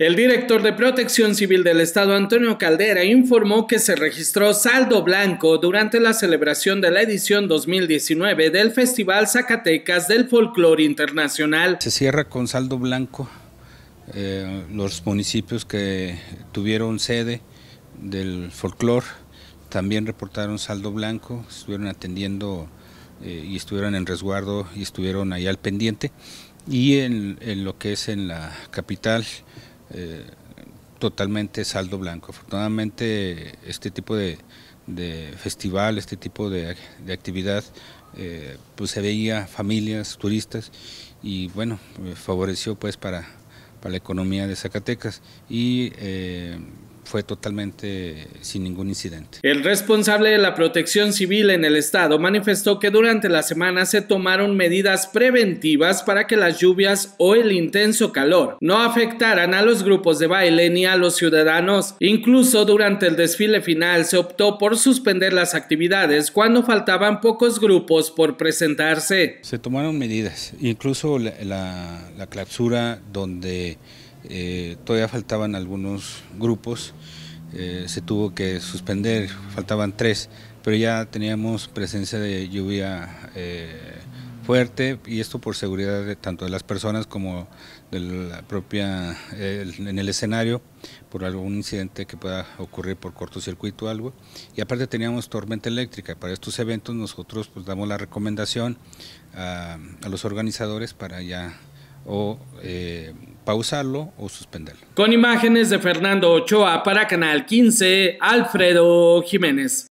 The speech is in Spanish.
El director de Protección Civil del Estado, Antonio Caldera, informó que se registró saldo blanco durante la celebración de la edición 2019 del Festival Zacatecas del Folclore Internacional. Se cierra con saldo blanco eh, los municipios que tuvieron sede del folclore. También reportaron saldo blanco, estuvieron atendiendo eh, y estuvieron en resguardo y estuvieron ahí al pendiente. Y en, en lo que es en la capital, eh, totalmente saldo blanco. Afortunadamente este tipo de, festival, este tipo de, actividad, eh, pues se veía familias, turistas y bueno, eh, favoreció pues para, para la economía de Zacatecas y fue totalmente eh, sin ningún incidente. El responsable de la protección civil en el estado manifestó que durante la semana se tomaron medidas preventivas para que las lluvias o el intenso calor no afectaran a los grupos de baile ni a los ciudadanos. Incluso durante el desfile final se optó por suspender las actividades cuando faltaban pocos grupos por presentarse. Se tomaron medidas, incluso la, clausura donde eh, todavía faltaban algunos grupos, eh, se tuvo que suspender, faltaban tres, pero ya teníamos presencia de lluvia eh, fuerte y esto por seguridad tanto de las personas como de la propia en el escenario por algún incidente que pueda ocurrir por cortocircuito o algo y aparte teníamos tormenta eléctrica para estos eventos nosotros pues, damos la recomendación a los organizadores para ya o eh, pausarlo o suspenderlo. Con imágenes de Fernando Ochoa para Canal 15, Alfredo Jiménez.